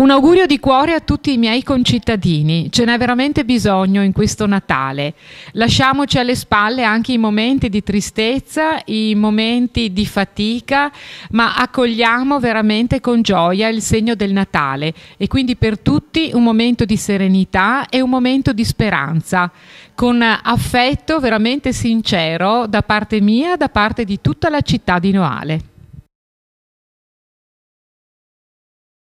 Un augurio di cuore a tutti i miei concittadini, ce n'è veramente bisogno in questo Natale. Lasciamoci alle spalle anche i momenti di tristezza, i momenti di fatica, ma accogliamo veramente con gioia il segno del Natale e quindi per tutti un momento di serenità e un momento di speranza, con affetto veramente sincero da parte mia, da parte di tutta la città di Noale.